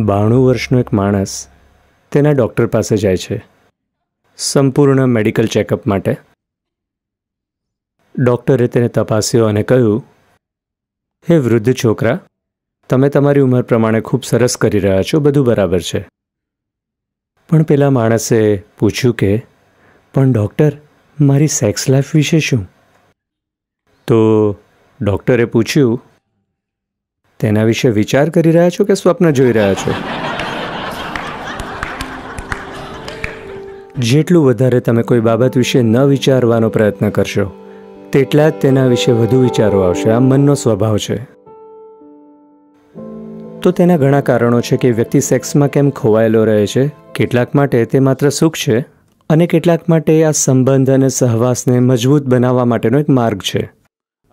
બાણું વર્ષનો એક માણસ તેના ડૉક્ટર પાસે જાય છે સંપૂર્ણ મેડિકલ ચેકઅપ માટે ડૉક્ટરે તેને તપાસ્યો અને કહ્યું હે વૃદ્ધ છોકરા તમે તમારી ઉંમર પ્રમાણે ખૂબ સરસ કરી રહ્યા છો બધું બરાબર છે પણ પેલા માણસે પૂછ્યું કે પણ ડૉક્ટર મારી સેક્સ લાઈફ વિશે શું તો ડૉક્ટરે પૂછ્યું તેના વિશે વિચાર કરી રહ્યા છો કે સ્વપ્ન જોઈ રહ્યા છો જેટલું વધારે તમે કોઈ બાબત વિશે ન વિચારવાનો પ્રયત્ન કરશો તેટલા જ તેના વિશે વધુ વિચારો આવશે આ મનનો સ્વભાવ છે તો તેના ઘણા કારણો છે કે વ્યક્તિ સેક્સમાં કેમ ખોવાયેલો રહે છે કેટલાક માટે તે માત્ર સુખ છે અને કેટલાક માટે આ સંબંધ અને સહવાસને મજબૂત બનાવવા માટેનો એક માર્ગ છે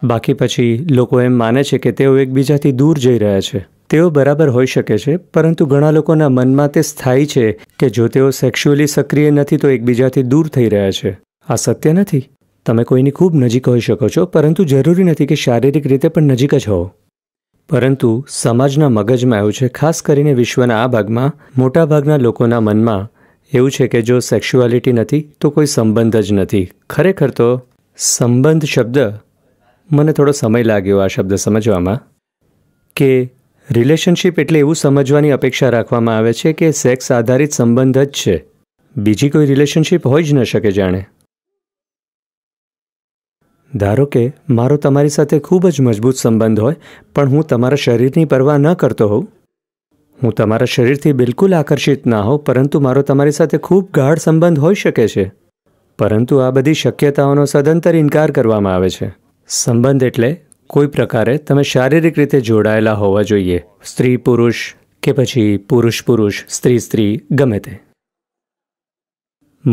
બાકી પછી લોકો એમ માને છે કે તેઓ એકબીજાથી દૂર જઈ રહ્યા છે તેઓ બરાબર હોઈ શકે છે પરંતુ ઘણા લોકોના મનમાં તે સ્થાયી છે કે જો તેઓ સેક્સ્યુઅલી સક્રિય નથી તો એકબીજાથી દૂર થઈ રહ્યા છે આ સત્ય નથી તમે કોઈની ખૂબ નજીક હોઈ શકો છો પરંતુ જરૂરી નથી કે શારીરિક રીતે પણ નજીક જ હોવ પરંતુ સમાજના મગજમાં એવું છે ખાસ કરીને વિશ્વના આ ભાગમાં મોટાભાગના લોકોના મનમાં એવું છે કે જો સેક્સ્યુઆલિટી નથી તો કોઈ સંબંધ જ નથી ખરેખર તો સંબંધ શબ્દ મને થોડો સમય લાગ્યો આ શબ્દ સમજવામાં કે રિલેશનશિપ એટલે એવું સમજવાની અપેક્ષા રાખવામાં આવે છે કે સેક્સ આધારિત સંબંધ જ છે બીજી કોઈ રિલેશનશિપ હોઈ જ ન શકે જાણે ધારો કે મારો તમારી સાથે ખૂબ જ મજબૂત સંબંધ હોય પણ હું તમારા શરીરની પરવા ન કરતો હોઉં હું તમારા શરીરથી બિલકુલ આકર્ષિત ના હોઉં પરંતુ મારો તમારી સાથે ખૂબ ગાઢ સંબંધ હોઈ શકે છે પરંતુ આ બધી શક્યતાઓનો સદંતર ઇનકાર કરવામાં આવે છે સંબંધ એટલે કોઈ પ્રકારે તમે શારીરિક રીતે જોડાયેલા હોવા જોઈએ સ્ત્રી પુરુષ કે પછી પુરુષ પુરુષ સ્ત્રી સ્ત્રી ગમે તે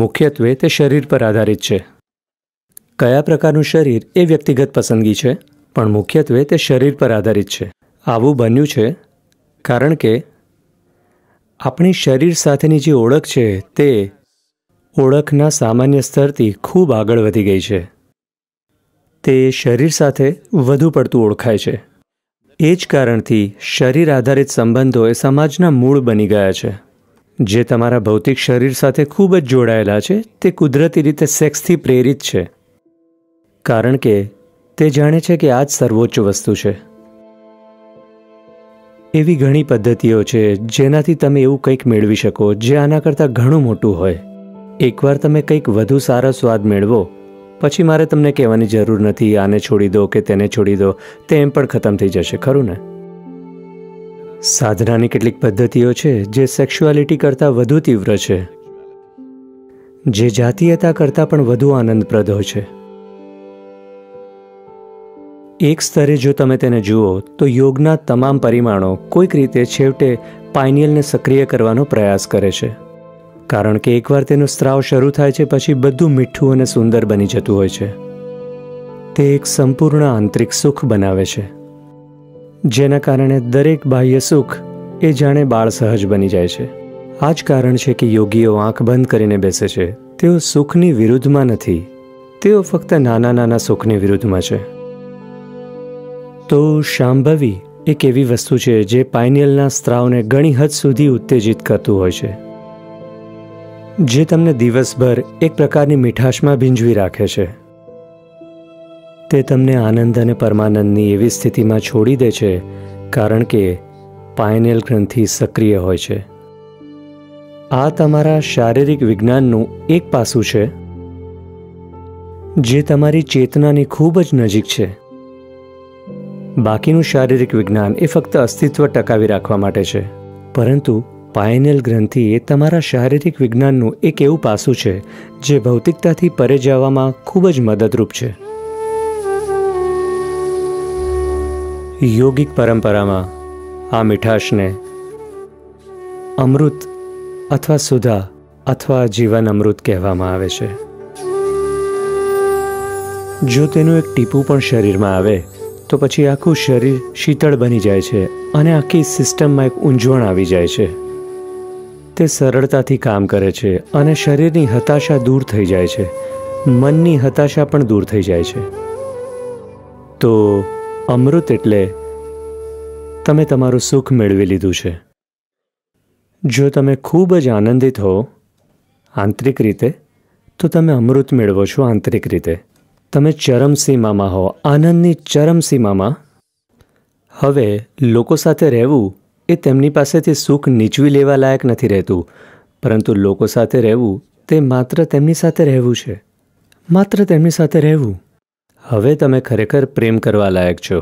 મુખ્યત્વે તે શરીર પર આધારિત છે કયા પ્રકારનું શરીર એ વ્યક્તિગત પસંદગી છે પણ મુખ્યત્વે તે શરીર પર આધારિત છે આવું બન્યું છે કારણ કે આપણી શરીર સાથેની જે ઓળખ છે તે ઓળખના સામાન્ય સ્તરથી ખૂબ આગળ વધી ગઈ છે તે શરીર સાથે વધુ પડતું ઓળખાય છે એ જ કારણથી શરીર આધારિત સંબંધો એ સમાજના મૂળ બની ગયા છે જે તમારા ભૌતિક શરીર સાથે ખૂબ જ જોડાયેલા છે તે કુદરતી રીતે સેક્સથી પ્રેરિત છે કારણ કે તે જાણે છે કે આ જ સર્વોચ્ચ વસ્તુ છે એવી ઘણી પદ્ધતિઓ છે જેનાથી તમે એવું કંઈક મેળવી શકો જે આના કરતાં ઘણું મોટું હોય એકવાર તમે કંઈક વધુ સારા સ્વાદ મેળવો પછી મારે તમને કહેવાની જરૂર નથી આને છોડી દો કે તેને છોડી દો તેમ પણ ખતમ થઈ જશે ખરું ને સાધનાની કેટલીક પદ્ધતિઓ છે જે સેક્સ્યુઆલિટી કરતાં વધુ તીવ્ર છે જે જાતીયતા કરતાં પણ વધુ આનંદપ્રદ હોય છે એક સ્તરે જો તમે તેને જુઓ તો યોગના તમામ પરિમાણો કોઈક રીતે છેવટે પાઇનિયલને સક્રિય કરવાનો પ્રયાસ કરે છે કારણ કે એકવાર તેનો સ્ત્રાવ શરૂ થાય છે પછી બધું મીઠું અને સુંદર બની જતું હોય છે તે એક સંપૂર્ણ આંતરિક સુખ બનાવે છે જેના કારણે દરેક બાહ્ય સુખ એ જાણે બાળ સહજ બની જાય છે આ જ કારણ છે કે યોગીઓ આંખ બંધ કરીને બેસે છે તેઓ સુખની વિરુદ્ધમાં નથી તેઓ ફક્ત નાના નાના સુખની વિરુદ્ધમાં છે તો શાંભવી એક એવી વસ્તુ છે જે પાઇનિયલના સ્ત્રાવને ઘણી હદ સુધી ઉત્તેજિત કરતું હોય છે જે તમને દિવસભર એક પ્રકારની મીઠાશમાં ભીંજવી રાખે છે તે તમને આનંદ અને પરમાનંદની એવી સ્થિતિમાં છોડી દે છે કારણ કે પાયનેલ ગ્રંથિ સક્રિય હોય છે આ તમારા શારીરિક વિજ્ઞાનનું એક પાસું છે જે તમારી ચેતનાની ખૂબ જ નજીક છે બાકીનું શારીરિક વિજ્ઞાન એ ફક્ત અસ્તિત્વ ટકાવી રાખવા માટે છે પરંતુ પાયનેલ ગ્રંથિ એ તમારા શારીરિક વિજ્ઞાનનું એક એવું પાસું છે જે ભૌતિકતાથી પરે જવામાં ખૂબ જ મદદરૂપ છે યોગિક પરંપરામાં આ મીઠાશને અમૃત અથવા સુધા અથવા જીવન અમૃત કહેવામાં આવે છે જો તેનું એક ટીપું પણ શરીરમાં આવે તો પછી આખું શરીર શીતળ બની જાય છે અને આખી સિસ્ટમમાં એક ઊંઝવણ આવી જાય છે તે સરળતાથી કામ કરે છે અને શરીરની હતાશા દૂર થઈ જાય છે મનની હતાશા પણ દૂર થઈ જાય છે તો અમૃત એટલે તમે તમારું સુખ મેળવી લીધું છે જો તમે ખૂબ જ આનંદિત હો આંતરિક રીતે તો તમે અમૃત મેળવો છો આંતરિક રીતે તમે ચરમસીમામાં હો આનંદની ચરમસીમામાં હવે લોકો સાથે રહેવું એ તેમની પાસેથી સુખ નીચવી લેવા લાયક નથી રહેતું પરંતુ લોકો સાથે રહેવું તે માત્ર તેમની સાથે રહેવું છે માત્ર તેમની સાથે રહેવું હવે તમે ખરેખર પ્રેમ કરવા લાયક છો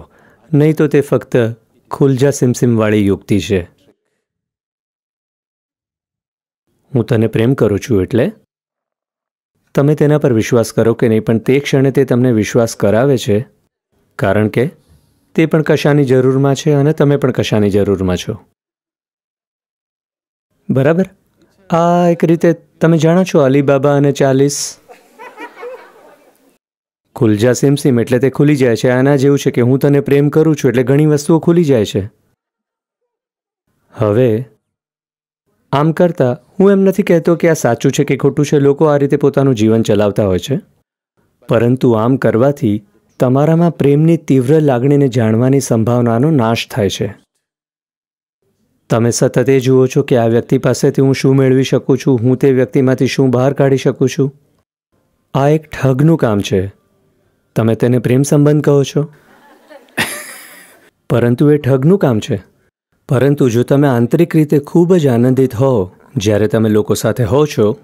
નહીં તો તે ફક્ત ખુલજા સિમસિમવાળી યુક્તિ છે હું તને પ્રેમ કરું છું એટલે તમે તેના પર વિશ્વાસ કરો કે નહીં પણ તે ક્ષણે તે તમને વિશ્વાસ કરાવે છે કારણ કે તે પણ કશાની જરૂરમાં છે અને તમે પણ કશાની જરૂરમાં છો બરાબર આ એક રીતે તમે જાણો છો અલીબાબા અને ચાલીસ ખુલજા સિમસિમ એટલે તે ખુલી જાય છે આના જેવું છે કે હું તને પ્રેમ કરું છું એટલે ઘણી વસ્તુઓ ખુલી જાય છે હવે આમ કરતાં હું એમ નથી કહેતો કે આ સાચું છે કે ખોટું છે લોકો આ રીતે પોતાનું જીવન ચલાવતા હોય છે પરંતુ આમ કરવાથી તમારામાં પ્રેમની તીવ્ર લાગણીને જાણવાની સંભાવનાનો નાશ થાય છે તમે સતત એ જુઓ છો કે આ વ્યક્તિ પાસેથી હું શું મેળવી શકું છું હું તે વ્યક્તિમાંથી શું બહાર કાઢી શકું છું આ એક ઠગનું કામ છે તમે તેને પ્રેમ સંબંધ કહો છો પરંતુ એ ઠગનું કામ છે પરંતુ જો તમે આંતરિક રીતે ખૂબ જ આનંદિત હો જ્યારે તમે લોકો સાથે હો છો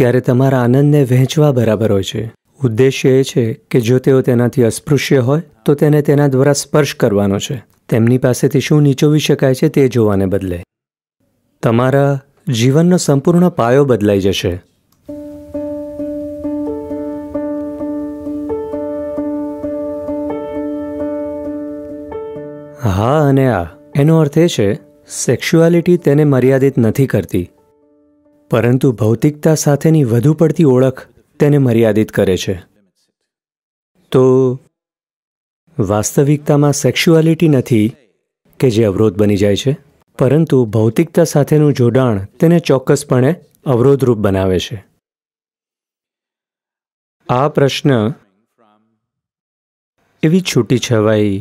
ત્યારે તમારા આનંદને વહેંચવા બરાબર હોય છે ઉદ્દેશ્ય એ છે કે જો તેઓ તેનાથી અસ્પૃશ્ય હોય તો તેને તેના દ્વારા સ્પર્શ કરવાનો છે તેમની પાસેથી શું નીચોવી શકાય છે તે જોવાને બદલે તમારા જીવનનો સંપૂર્ણ પાયો બદલાઈ જશે હા અને આ એનો અર્થ એ છે સેક્સ્યુઆલિટી તેને મર્યાદિત નથી કરતી પરંતુ ભૌતિકતા સાથેની વધુ પડતી ઓળખ તેને મર્યાદિત કરે છે તો વાસ્તવિકતામાં સેક્સ્યુઆલિટી નથી કે જે અવરોધ બની જાય છે પરંતુ ભૌતિકતા સાથેનું જોડાણ તેને ચોક્કસપણે અવરોધરૂપ બનાવે છે આ પ્રશ્ન એવી છૂટી છવાઈ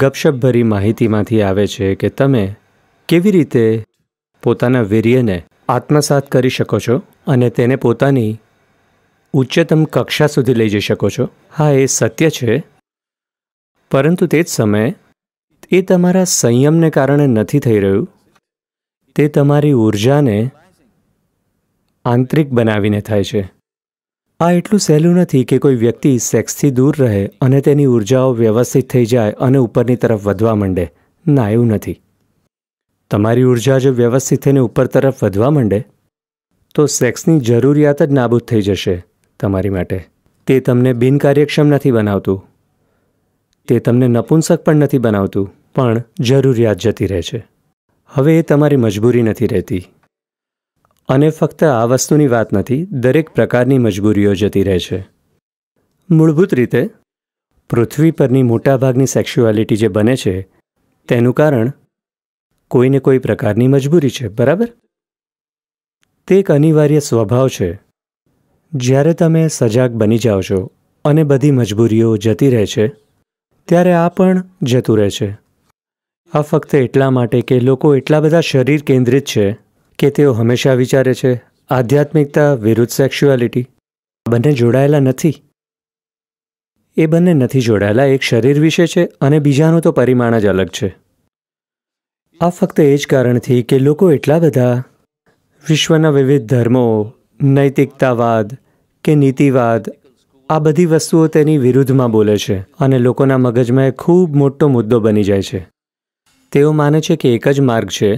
ગપશપભરી માહિતીમાંથી આવે છે કે તમે કેવી રીતે પોતાના વીર્યને આત્મસાત કરી શકો છો અને તેને પોતાની ઉચ્ચતમ કક્ષા સુધી લઈ જઈ શકો છો હા એ સત્ય છે પરંતુ તે જ સમયે એ તમારા સંયમને કારણે નથી થઈ રહ્યું તે તમારી ઉર્જાને આંતરિક બનાવીને થાય છે આ એટલું સહેલું નથી કે કોઈ વ્યક્તિ સેક્સથી દૂર રહે અને તેની ઉર્જાઓ વ્યવસ્થિત થઈ જાય અને ઉપરની તરફ વધવા માંડે ના એવું નથી તમારી ઉર્જા જો વ્યવસ્થિત થઈને ઉપર તરફ વધવા માંડે તો સેક્સની જરૂરિયાત જ નાબૂદ થઈ જશે તમારી માટે તે તમને બિનકાર્યક્ષમ નથી બનાવતું તે તમને નપુંસક પણ નથી બનાવતું પણ જરૂરિયાત જતી રહે છે હવે એ તમારી મજબૂરી નથી રહેતી અને ફક્ત આ વસ્તુની વાત નથી દરેક પ્રકારની મજબૂરીઓ જતી રહે છે મૂળભૂત રીતે પૃથ્વી પરની મોટાભાગની સેક્સ્યુઆલિટી જે બને છે તેનું કારણ કોઈને કોઈ પ્રકારની મજબૂરી છે બરાબર તે એક અનિવાર્ય સ્વભાવ છે જ્યારે તમે સજાગ બની જાઓ છો અને બધી મજબૂરીઓ જતી રહે છે ત્યારે આ પણ જતું રહે છે આ ફક્ત એટલા માટે કે લોકો એટલા બધા શરીર કેન્દ્રિત છે કે તેઓ હંમેશા વિચારે છે આધ્યાત્મિકતા વિરુદ્ધ સેક્સ્યુઆલિટી બંને જોડાયેલા નથી એ બંને નથી જોડાયેલા એક શરીર વિશે છે અને બીજાનું તો પરિમાણ જ અલગ છે આ ફક્ત એ જ કારણથી કે લોકો એટલા બધા વિશ્વના વિવિધ ધર્મો નૈતિકતાવાદ કે નીતિવાદ આ બધી વસ્તુઓ તેની વિરુદ્ધમાં બોલે છે અને લોકોના મગજમાં એ ખૂબ મોટો મુદ્દો બની જાય છે તેઓ માને છે કે એક જ માર્ગ છે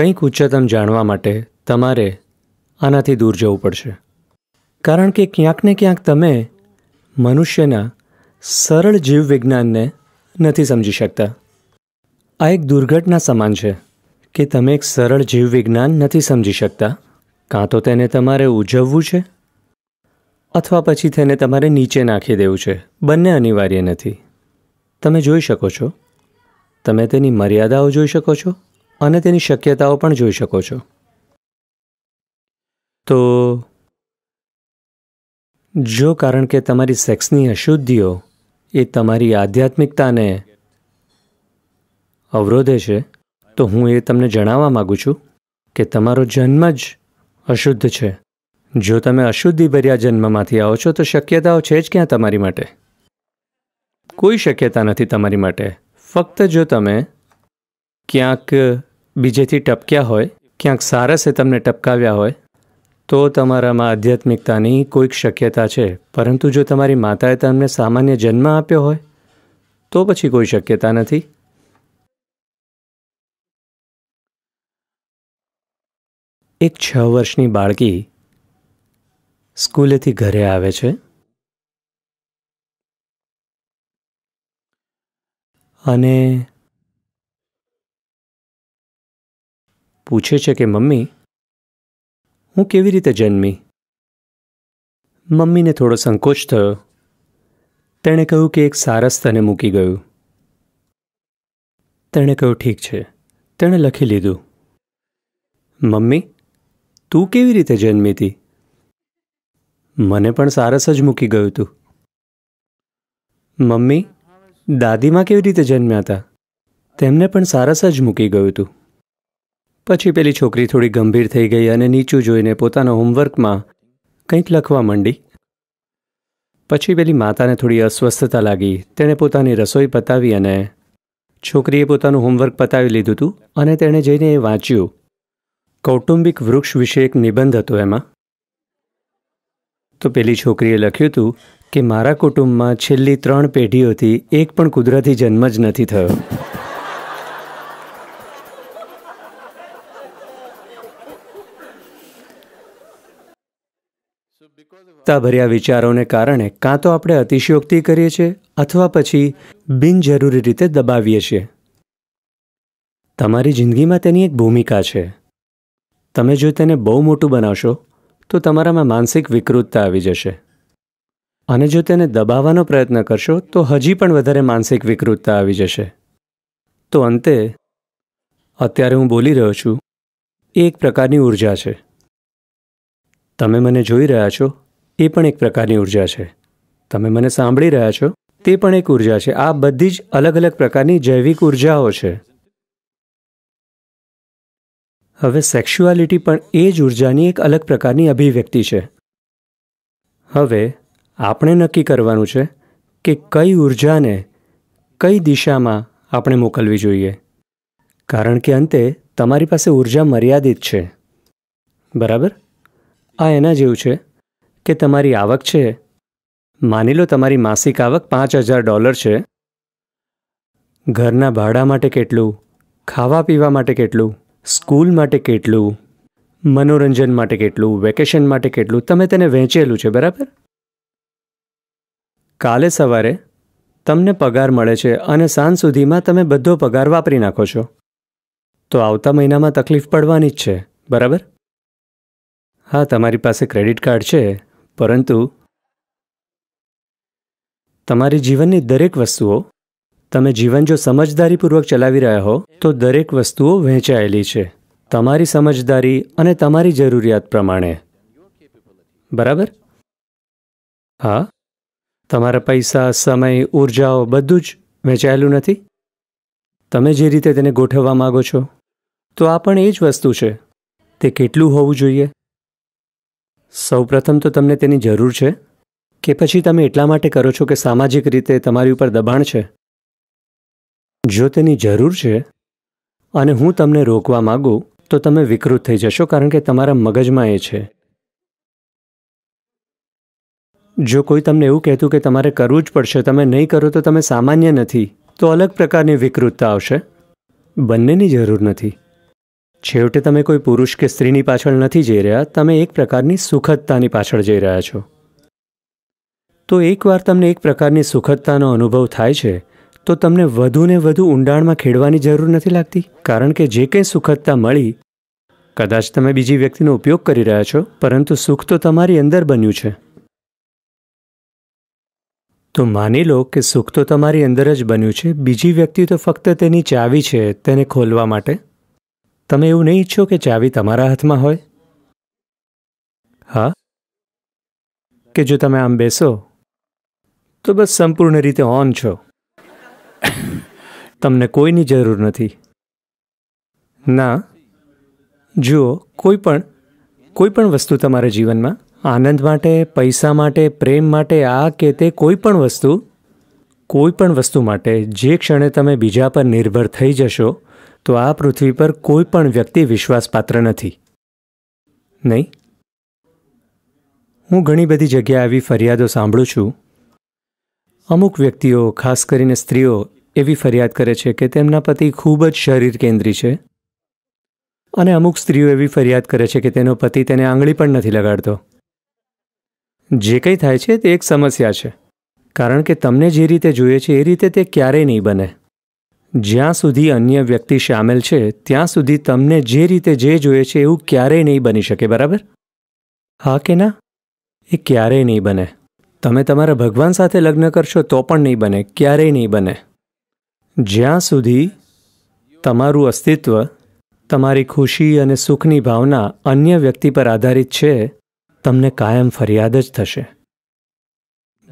કંઈક ઉચ્ચતમ જાણવા માટે તમારે આનાથી દૂર જવું પડશે કારણ કે ક્યાંક ને ક્યાંક તમે મનુષ્યના સરળ જીવવિજ્ઞાનને નથી સમજી શકતા આ એક દુર્ઘટના સમાન છે કે તમે એક સરળ જીવવિજ્ઞાન નથી સમજી શકતા કાં તો તેને તમારે ઉજવવું છે અથવા પછી તેને તમારે નીચે નાખી દેવું છે બંને અનિવાર્ય નથી તમે જોઈ શકો છો તમે તેની મર્યાદાઓ જોઈ શકો છો અને તેની શક્યતાઓ પણ જોઈ શકો છો તો જો કારણ કે તમારી સેક્સની અશુદ્ધિઓ એ તમારી આધ્યાત્મિકતાને અવરોધે છે તો હું એ તમને જણાવવા માગું છું કે તમારો જન્મ જ અશુદ્ધ છે જો તમે અશુદ્ધિભર્યા જન્મમાંથી આવો છો તો શક્યતાઓ છે જ ક્યાં તમારી માટે કોઈ શક્યતા નથી તમારી માટે ફક્ત જો તમે ક્યાંક બીજેથી ટપક્યા હોય ક્યાંક સારસે તમને ટપકાવ્યા હોય તો તમારામાં આધ્યાત્મિકતાની કોઈક શક્યતા છે પરંતુ જો તમારી માતાએ તમને સામાન્ય જન્મ આપ્યો હોય તો પછી કોઈ શક્યતા નથી એક છ વર્ષની બાળકી સ્કૂલેથી ઘરે આવે છે અને પૂછે છે કે મમ્મી હું કેવી રીતે જન્મી મમ્મીને થોડો સંકોચ થયો તેણે કહ્યું કે એક સારસ તને મૂકી ગયું તેણે કહ્યું ઠીક છે તેણે લખી લીધું મમ્મી તું કેવી રીતે જન્મી હતી મને પણ સારસ જ મૂકી ગયું તું મમ્મી દાદીમાં કેવી રીતે જન્મ્યા હતા તેમને પણ સારસ જ મૂકી ગયું તું પછી પેલી છોકરી થોડી ગંભીર થઈ ગઈ અને નીચું જોઈને પોતાના હોમવર્કમાં કંઈક લખવા માંડી પછી પેલી માતાને થોડી અસ્વસ્થતા લાગી તેણે પોતાની રસોઈ પતાવી અને છોકરીએ પોતાનું હોમવર્ક પતાવી લીધું હતું અને તેણે જઈને એ વાંચ્યું કૌટુંબિક વૃક્ષ વિશે એક નિબંધ હતો એમાં તો પેલી છોકરીએ લખ્યું હતું કે મારા કુટુંબમાં છેલ્લી ત્રણ પેઢીઓથી એક પણ કુદરતી જન્મ જ નથી થયો ભર્યા વિચારોને કારણે કાં તો આપણે અતિશયોક્તિ કરીએ છીએ અથવા પછી બિનજરૂરી રીતે દબાવીએ છીએ તમારી જિંદગીમાં તેની એક ભૂમિકા છે તમે જો તેને બહુ મોટું બનાવશો તો તમારામાં માનસિક વિકૃતતા આવી જશે અને જો તેને દબાવવાનો પ્રયત્ન કરશો તો હજી પણ વધારે માનસિક વિકૃતતા આવી જશે તો અંતે અત્યારે હું બોલી રહ્યો છું એ એક પ્રકારની ઉર્જા છે તમે મને જોઈ રહ્યા છો એ પણ એક પ્રકારની ઉર્જા છે તમે મને સાંભળી રહ્યા છો તે પણ એક ઉર્જા છે આ બધી જ અલગ અલગ પ્રકારની જૈવિક ઉર્જાઓ છે હવે સેક્સ્યુઆલિટી પણ એ જ ઉર્જાની એક અલગ પ્રકારની અભિવ્યક્તિ છે હવે આપણે નક્કી કરવાનું છે કે કઈ ઉર્જાને કઈ દિશામાં આપણે મોકલવી જોઈએ કારણ કે અંતે તમારી પાસે ઉર્જા મર્યાદિત છે બરાબર આ એના જેવું છે કે તમારી આવક છે માની લો તમારી માસિક આવક પાંચ હજાર ડોલર છે ઘરના ભાડા માટે કેટલું ખાવા પીવા માટે કેટલું સ્કૂલ માટે કેટલું મનોરંજન માટે કેટલું વેકેશન માટે કેટલું તમે તેને વહેંચેલું છે બરાબર કાલે સવારે તમને પગાર મળે છે અને સાંજ સુધીમાં તમે બધો પગાર વાપરી નાખો છો તો આવતા મહિનામાં તકલીફ પડવાની જ છે બરાબર હા તમારી પાસે ક્રેડિટ કાર્ડ છે પરંતુ તમારી જીવનની દરેક વસ્તુઓ તમે જીવન જો સમજદારીપૂર્વક ચલાવી રહ્યા હો તો દરેક વસ્તુઓ વહેંચાયેલી છે તમારી સમજદારી અને તમારી જરૂરિયાત પ્રમાણે બરાબર હા તમારા પૈસા સમય ઉર્જાઓ બધું જ વહેંચાયેલું નથી તમે જે રીતે તેને ગોઠવવા માગો છો તો આ પણ એ જ વસ્તુ છે તે કેટલું હોવું જોઈએ સૌપ્રથમ તો તમને તેની જરૂર છે કે પછી તમે એટલા માટે કરો છો કે સામાજિક રીતે તમારી ઉપર દબાણ છે જો તેની જરૂર છે અને હું તમને રોકવા માગું તો તમે વિકૃત થઈ જશો કારણ કે તમારા મગજમાં એ છે જો કોઈ તમને એવું કહેતું કે તમારે કરવું જ પડશે તમે નહીં કરો તો તમે સામાન્ય નથી તો અલગ પ્રકારની વિકૃતતા આવશે બંનેની જરૂર નથી છેવટે તમે કોઈ પુરુષ કે સ્ત્રીની પાછળ નથી જઈ રહ્યા તમે એક પ્રકારની સુખદતાની પાછળ જઈ રહ્યા છો તો એકવાર તમને એક પ્રકારની સુખદતાનો અનુભવ થાય છે તો તમને વધુ ને વધુ ઊંડાણમાં ખેડવાની જરૂર નથી લાગતી કારણ કે જે કંઈ સુખદતા મળી કદાચ તમે બીજી વ્યક્તિનો ઉપયોગ કરી રહ્યા છો પરંતુ સુખ તો તમારી અંદર બન્યું છે તો માની લો કે સુખ તો તમારી અંદર જ બન્યું છે બીજી વ્યક્તિ તો ફક્ત તેની ચાવી છે તેને ખોલવા માટે તમે એવું નહીં ઈચ્છો કે ચાવી તમારા હાથમાં હોય હા કે જો તમે આમ બેસો તો બસ સંપૂર્ણ રીતે ઓન છો તમને કોઈની જરૂર નથી ના જુઓ કોઈ પણ કોઈ પણ વસ્તુ તમારા જીવનમાં આનંદ માટે પૈસા માટે પ્રેમ માટે આ કે તે કોઈ પણ વસ્તુ કોઈ પણ વસ્તુ માટે જે ક્ષણે તમે બીજા પર નિર્ભર થઈ જશો તો આ પૃથ્વી પર કોઈ પણ વ્યક્તિ વિશ્વાસપાત્ર નથી નહીં હું ઘણી બધી જગ્યાએ આવી ફરિયાદો સાંભળું છું અમુક વ્યક્તિઓ ખાસ કરીને સ્ત્રીઓ એવી ફરિયાદ કરે છે કે તેમના પતિ ખૂબ જ શરીર કેન્દ્રી છે અને અમુક સ્ત્રીઓ એવી ફરિયાદ કરે છે કે તેનો પતિ તેને આંગળી પણ નથી લગાડતો જે કંઈ થાય છે તે એક સમસ્યા છે કારણ કે તમને જે રીતે જોઈએ છે એ રીતે તે ક્યારેય નહીં બને જ્યાં સુધી અન્ય વ્યક્તિ સામેલ છે ત્યાં સુધી તમને જે રીતે જે જોઈએ છે એવું ક્યારેય નહીં બની શકે બરાબર હા કે ના એ ક્યારેય નહીં બને તમે તમારા ભગવાન સાથે લગ્ન કરશો તો પણ નહીં બને ક્યારેય નહીં બને જ્યાં સુધી તમારું અસ્તિત્વ તમારી ખુશી અને સુખની ભાવના અન્ય વ્યક્તિ પર આધારિત છે તમને કાયમ ફરિયાદ જ થશે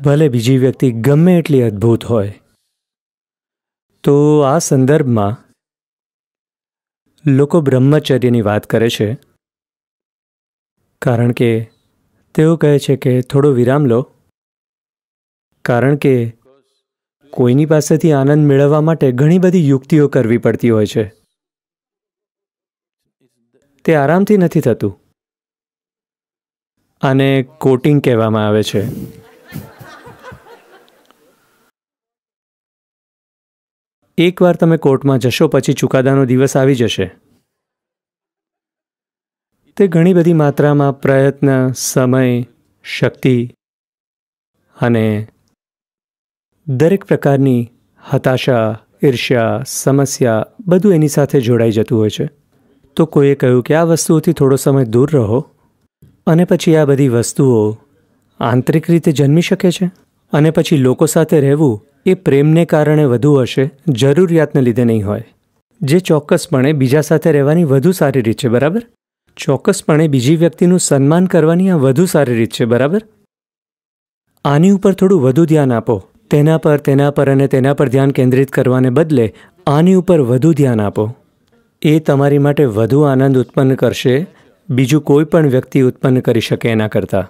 ભલે બીજી વ્યક્તિ ગમે એટલી અદ્ભુત હોય તો આ સંદર્ભમાં લોકો બ્રહ્મચર્યની વાત કરે છે કારણ કે તેઓ કહે છે કે થોડો વિરામ લો કારણ કે કોઈની પાસેથી આનંદ મેળવવા માટે ઘણી બધી યુક્તિઓ કરવી પડતી હોય છે તે આરામથી નથી થતું આને કોટિંગ કહેવામાં આવે છે એકવાર તમે કોર્ટમાં જશો પછી ચુકાદાનો દિવસ આવી જશે તે ઘણી બધી માત્રામાં પ્રયત્ન સમય શક્તિ અને દરેક પ્રકારની હતાશા ઈર્ષ્યા સમસ્યા બધું એની સાથે જોડાઈ જતું હોય છે તો કોઈએ કહ્યું કે આ વસ્તુઓથી થોડો સમય દૂર રહો અને પછી આ બધી વસ્તુઓ આંતરિક રીતે જન્મી શકે છે અને પછી લોકો સાથે રહેવું એ પ્રેમને કારણે વધુ હશે જરૂરિયાતને લીધે નહીં હોય જે ચોક્કસપણે બીજા સાથે રહેવાની વધુ સારી રીત છે બરાબર ચોક્કસપણે બીજી વ્યક્તિનું સન્માન કરવાની આ વધુ સારી રીત છે બરાબર આની ઉપર થોડું વધુ ધ્યાન આપો તેના પર તેના પર અને તેના પર ધ્યાન કેન્દ્રિત કરવાને બદલે આની ઉપર વધુ ધ્યાન આપો એ તમારી માટે વધુ આનંદ ઉત્પન્ન કરશે બીજું કોઈ પણ વ્યક્તિ ઉત્પન્ન કરી શકે એના કરતાં